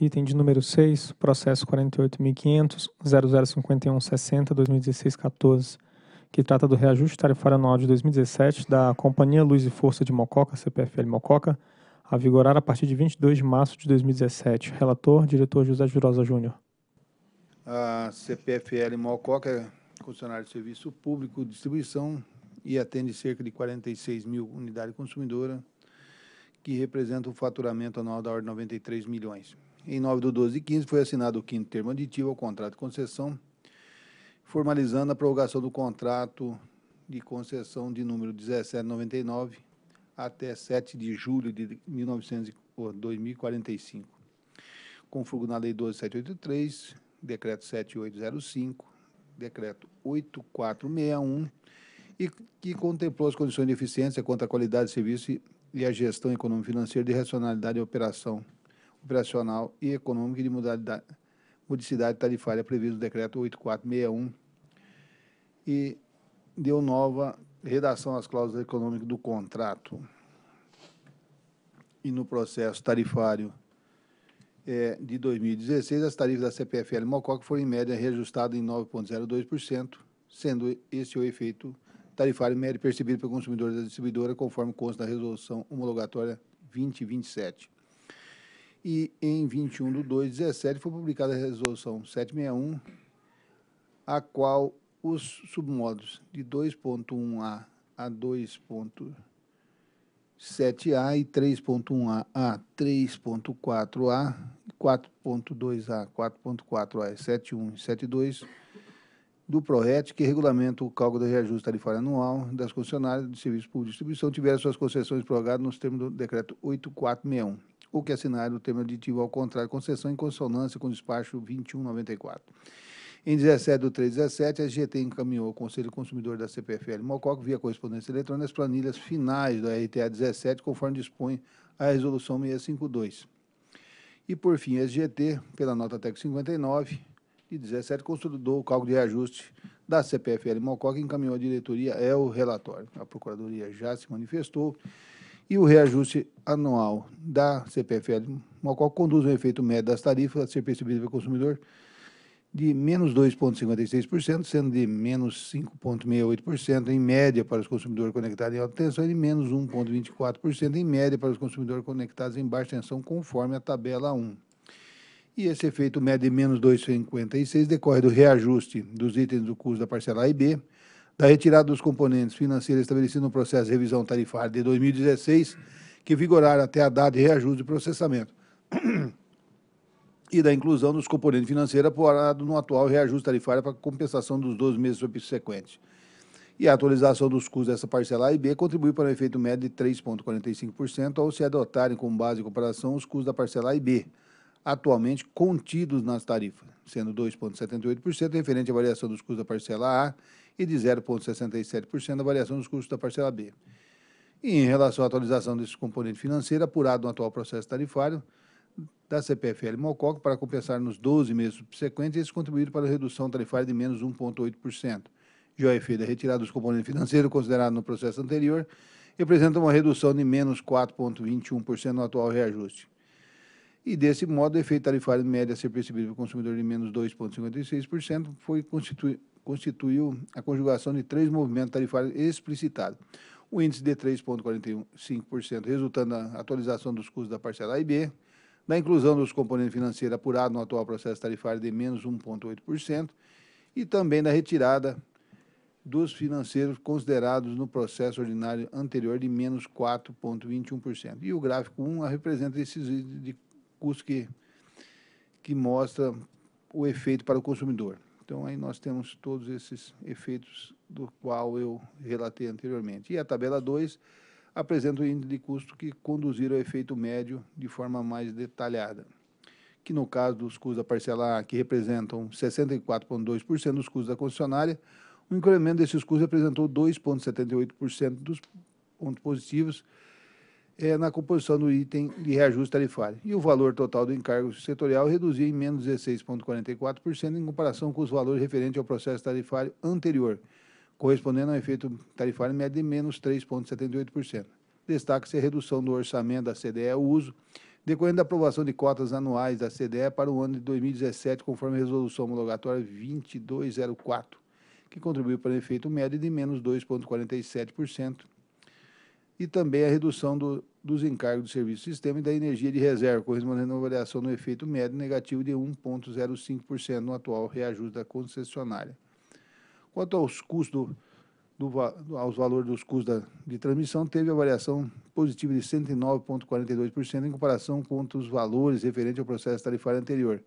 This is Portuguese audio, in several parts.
Item de número 6, processo 48.500.0051.60.2016.14, que trata do reajuste tarifário anual de 2017 da Companhia Luz e Força de Mococa, CPFL Mococa, a vigorar a partir de 22 de março de 2017. Relator, diretor José Jurosa Júnior. A CPFL Mococa é funcionário de serviço público, distribuição e atende cerca de 46 mil unidades consumidoras, que representa um faturamento anual da ordem de 93 milhões. Em 9 de 12 de 15, foi assinado o quinto termo aditivo ao contrato de concessão, formalizando a prorrogação do contrato de concessão de número 1799 até 7 de julho de 2045, com na Lei 12783, Decreto 7805, Decreto 8461, e que contemplou as condições de eficiência quanto à qualidade de serviço e a gestão econômico-financeira de racionalidade e operação operacional e econômica de modicidade tarifária previsto no decreto 8461 e deu nova redação às cláusulas econômicas do contrato. E no processo tarifário é, de 2016, as tarifas da CPFL Mococa foram, em média, reajustadas em 9,02%, sendo esse o efeito tarifário médio percebido pelo consumidor da distribuidora, conforme consta da Resolução Homologatória 2027. E em 21 de 2 de 17 foi publicada a Resolução 761, a qual os submodos de 2.1a a 2.7a e 3.1a a 3.4a, 4.2a, 4.4a 71 e 72 do PRORET, que regulamenta o cálculo do reajuste tarifário anual das concessionárias de serviços públicos de distribuição, tiveram suas concessões prorrogadas nos termos do Decreto 8461 ou que assinaram é o termo aditivo ao contrário concessão em consonância com o despacho 2194. Em 17 de 17, a SGT encaminhou ao Conselho Consumidor da CPFL Mococa, via correspondência eletrônica, as planilhas finais da RTA 17, conforme dispõe a Resolução 652. E, por fim, a SGT, pela nota TEC 59, de 17, consolidou o cálculo de reajuste da CPFL Mococa e encaminhou à diretoria é o relatório. A Procuradoria já se manifestou e o reajuste anual da CPFL, ao qual conduz o efeito médio das tarifas a ser percebido pelo consumidor de menos 2,56%, sendo de menos 5,68% em média para os consumidores conectados em alta tensão e menos 1,24% em média para os consumidores conectados em baixa tensão, conforme a tabela 1. E esse efeito médio de menos 2,56 decorre do reajuste dos itens do custo da parcela A e B, da retirada dos componentes financeiros estabelecidos no processo de revisão tarifária de 2016, que vigoraram até a data de reajuste de processamento, e da inclusão dos componentes financeiros apurados no atual reajuste tarifário para compensação dos 12 meses subsequentes. E a atualização dos custos dessa parcela A e B contribui para um efeito médio de 3,45% ao se adotarem como base de comparação os custos da parcela A e B, atualmente contidos nas tarifas, sendo 2,78% referente à variação dos custos da parcela A e de 0,67% da variação dos custos da parcela B. E em relação à atualização desse componente financeiro, apurado no atual processo tarifário da CPFL Mococ para compensar nos 12 meses subsequentes, esse contribuído para a redução tarifária de menos 1,8%. Já o efeito é retirada dos componentes financeiros considerado no processo anterior representa uma redução de menos 4,21% no atual reajuste. E, desse modo, o efeito tarifário médio a ser percebido pelo consumidor de menos 2,56% foi constituído constituiu a conjugação de três movimentos tarifários explicitados. O índice de 3,45%, resultando da atualização dos custos da parcela A e B, da inclusão dos componentes financeiros apurados no atual processo tarifário de menos 1,8% e também da retirada dos financeiros considerados no processo ordinário anterior de menos 4,21%. E o gráfico 1 ah, representa esses de custos que, que mostra o efeito para o consumidor. Então, aí nós temos todos esses efeitos do qual eu relatei anteriormente. E a tabela 2 apresenta o índice de custo que conduziram ao efeito médio de forma mais detalhada, que no caso dos custos da parcela A, que representam 64,2% dos custos da concessionária, o incremento desses custos representou 2,78% dos pontos positivos, é, na composição do item de reajuste tarifário. E o valor total do encargo setorial reduziu em menos 16,44% em comparação com os valores referentes ao processo tarifário anterior, correspondendo a um efeito tarifário médio de menos 3,78%. Destaca-se a redução do orçamento da CDE ao uso, decorrente da aprovação de cotas anuais da CDE para o ano de 2017, conforme a Resolução Homologatória 2204, que contribuiu para o efeito médio de menos 2,47%, e também a redução do, dos encargos do serviço do sistema e da energia de reserva, correspondendo a uma variação no efeito médio negativo de 1,05% no atual reajuste da concessionária. Quanto aos custos do, do, aos valores dos custos da, de transmissão, teve a variação positiva de 109,42% em comparação com os valores referentes ao processo tarifário anterior,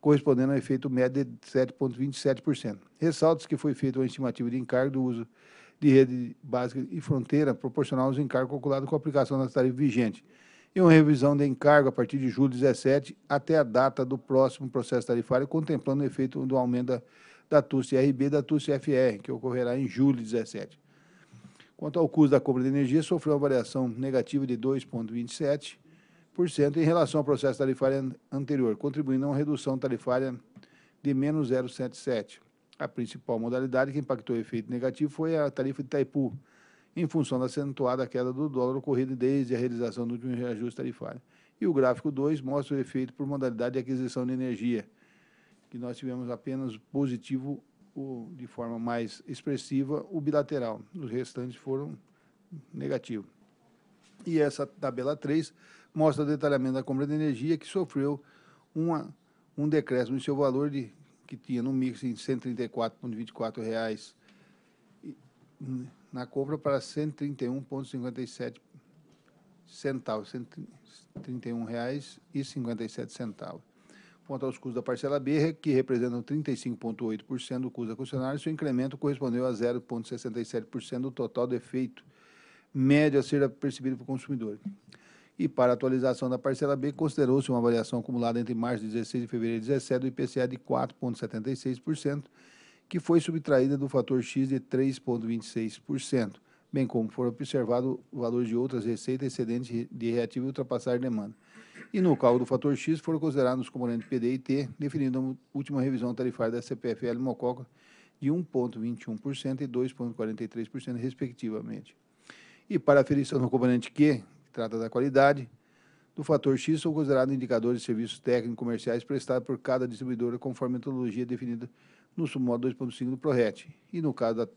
correspondendo a um efeito médio de 7,27%. Ressalta-se que foi feita uma estimativa de encargo do uso de rede básica e fronteira proporcional aos encargos calculados com a aplicação da tarifa vigente e uma revisão de encargo a partir de julho de 2017 até a data do próximo processo tarifário, contemplando o efeito do aumento da, da TUS-RB e da TUS-FR, que ocorrerá em julho de 2017. Quanto ao custo da compra de energia, sofreu uma variação negativa de 2,27% em relação ao processo tarifário anterior, contribuindo a uma redução tarifária de menos 0,77%. A principal modalidade que impactou o efeito negativo foi a tarifa de Itaipu, em função da acentuada queda do dólar ocorrida desde a realização do último reajuste tarifário. E o gráfico 2 mostra o efeito por modalidade de aquisição de energia, que nós tivemos apenas positivo o, de forma mais expressiva o bilateral, os restantes foram negativos. E essa tabela 3 mostra o detalhamento da compra de energia que sofreu uma, um decréscimo em seu valor de que tinha no mix em 134,24 reais hum, na compra para 131,57 centavos, 131 reais e 57 centavos. Quanto aos custos da parcela B, que representam 35,8% do custo da concessionária, seu incremento correspondeu a 0,67% do total defeito efeito médio a ser percebido pelo consumidor. E para a atualização da parcela B, considerou-se uma avaliação acumulada entre março de 16 e fevereiro de 17 do IPCA de 4,76%, que foi subtraída do fator X de 3,26%, bem como foram observados o valor de outras receitas excedentes de reativo e ultrapassar demanda. E no cálculo do fator X foram considerados os componentes PD e T, definidos na última revisão tarifária da CPFL Mococa de 1,21% e 2,43%, respectivamente. E para a aferição do componente Q, que trata da qualidade do fator X, são considerados indicadores de serviços técnicos comerciais prestados por cada distribuidora conforme a metodologia definida no submódulo 2.5 do PRORET. E no caso da,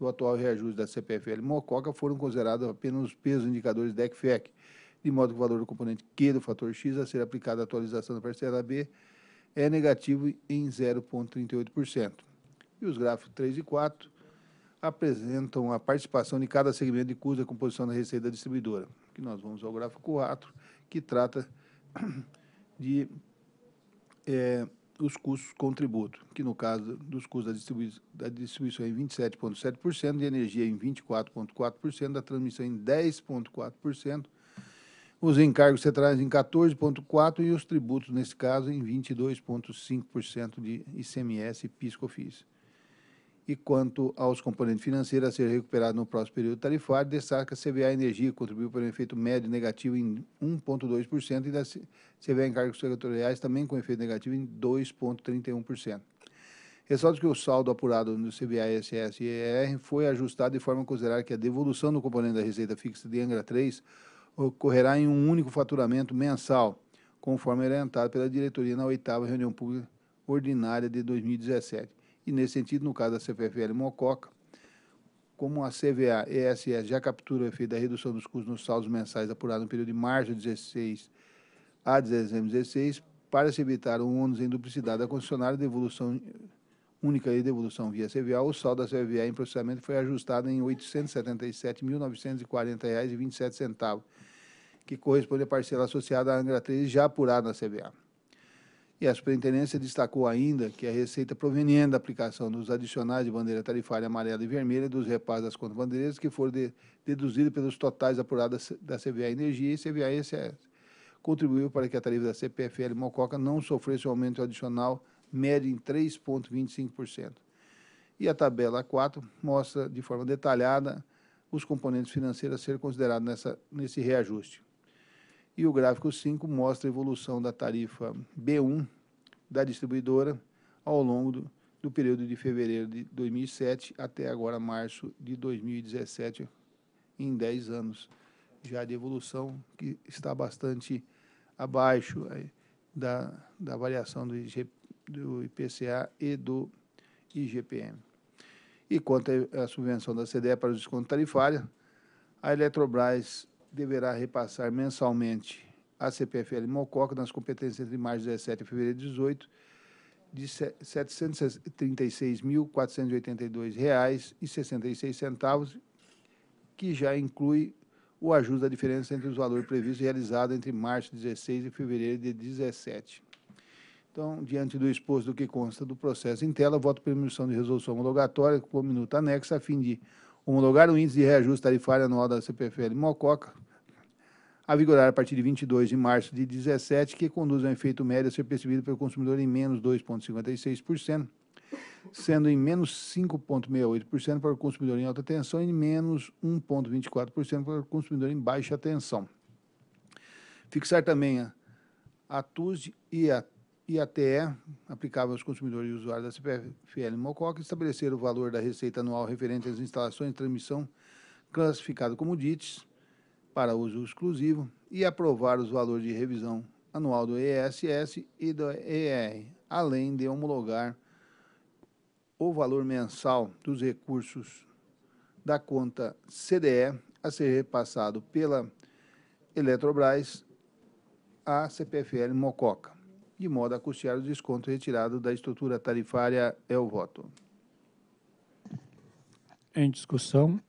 do atual reajuste da CPFL Mococa, foram considerados apenas os pesos indicadores DECFEC, de modo que o valor do componente Q do fator X a ser aplicado à atualização da parcela B é negativo em 0,38%. E os gráficos 3 e 4 apresentam a participação de cada segmento de custo da composição da receita da distribuidora que nós vamos ao gráfico 4, que trata de é, os custos com tributo, que no caso dos custos da distribuição, da distribuição em 27,7%, de energia em 24,4%, da transmissão em 10,4%, os encargos centrais em 14,4% e os tributos, nesse caso, em 22,5% de ICMS e PIS-COFINS e quanto aos componentes financeiros a ser recuperado no próximo período tarifário, destaca a CVA Energia, contribuiu para um efeito médio negativo em 1,2% e da CVA Encargos Setoriais também com efeito negativo em 2,31%. Ressalto que o saldo apurado no CBA, SS e ER foi ajustado de forma a considerar que a devolução do componente da receita fixa de Angra 3 ocorrerá em um único faturamento mensal, conforme orientado pela diretoria na oitava reunião pública ordinária de 2017. E nesse sentido, no caso da CPFL Mococa, como a CVA ESS já captura o efeito da redução dos custos nos saldos mensais apurados no período de março de 16 a dezembro de 16, para se evitar um ônus em duplicidade da concessionária, devolução única e devolução via CVA, o saldo da CVA em processamento foi ajustado em R$ 877.940,27, que corresponde à parcela associada à Angra 3 já apurada na CVA. E a superintendência destacou ainda que a receita proveniente da aplicação dos adicionais de bandeira tarifária amarela e vermelha dos repasses das contas bandeiras que foram de, deduzidos pelos totais apurados da CVA Energia e CVA ECS, contribuiu para que a tarifa da CPFL Mococa não sofresse um aumento adicional médio em 3,25%. E a tabela 4 mostra de forma detalhada os componentes financeiros a ser considerados nessa, nesse reajuste. E o gráfico 5 mostra a evolução da tarifa B1 da distribuidora ao longo do, do período de fevereiro de 2007 até agora março de 2017, em 10 anos já de evolução que está bastante abaixo aí, eh, da, da variação do, IG, do IPCA e do IGPM. E quanto à subvenção da CDE para o desconto tarifário, a Eletrobras deverá repassar mensalmente à CPFL Mococa, nas competências entre março de 17 e fevereiro de 18, de R$ 736.482,66, que já inclui o ajuste da diferença entre os valores previstos e entre março de 16 e fevereiro de 17. Então, diante do exposto do que consta do processo em tela, voto permissão de resolução homologatória com minuta anexa a fim de homologar o índice de reajuste tarifário anual da CPFL Mococa, a vigorar a partir de 22 de março de 2017, que conduz a um efeito médio a ser percebido pelo consumidor em menos 2,56%, sendo em menos 5,68% para o consumidor em alta tensão e em menos 1,24% para o consumidor em baixa tensão. Fixar também a, a TUSD e a e até aplicável aos consumidores e usuários da CPFL Mococa, estabelecer o valor da receita anual referente às instalações de transmissão classificado como DITs para uso exclusivo e aprovar os valores de revisão anual do ESS e do ER, além de homologar o valor mensal dos recursos da conta CDE a ser repassado pela Eletrobras à CPFL Mococa de modo a custear o desconto retirado da estrutura tarifária. É o voto. Em discussão.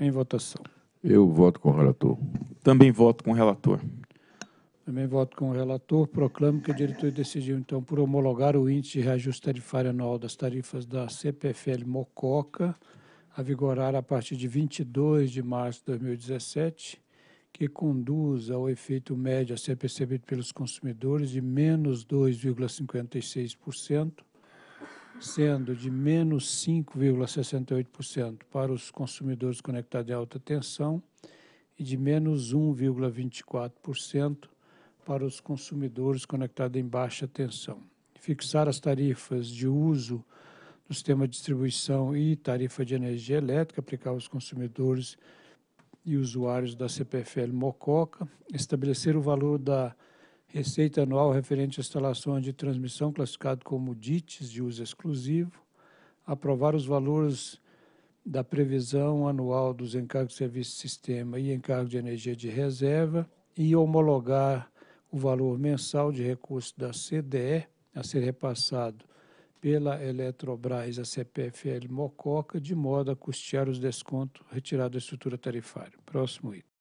Em votação. Eu voto com o relator. Também voto com o relator. Também voto com o relator. Proclamo que a diretoria decidiu, então, por homologar o índice de reajuste tarifário anual das tarifas da CPFL Mococa, a vigorar a partir de 22 de março de 2017 que conduz ao efeito médio a ser percebido pelos consumidores de menos 2,56%, sendo de menos 5,68% para os consumidores conectados em alta tensão e de menos 1,24% para os consumidores conectados em baixa tensão. Fixar as tarifas de uso do sistema de distribuição e tarifa de energia elétrica aplicar aos consumidores e usuários da CPFL Mococa, estabelecer o valor da receita anual referente a instalações de transmissão classificado como dites de uso exclusivo, aprovar os valores da previsão anual dos encargos de serviço de sistema e encargo de energia de reserva e homologar o valor mensal de recurso da CDE a ser repassado pela Eletrobras a CPFL Mococa, de modo a custear os descontos retirados da estrutura tarifária. Próximo item.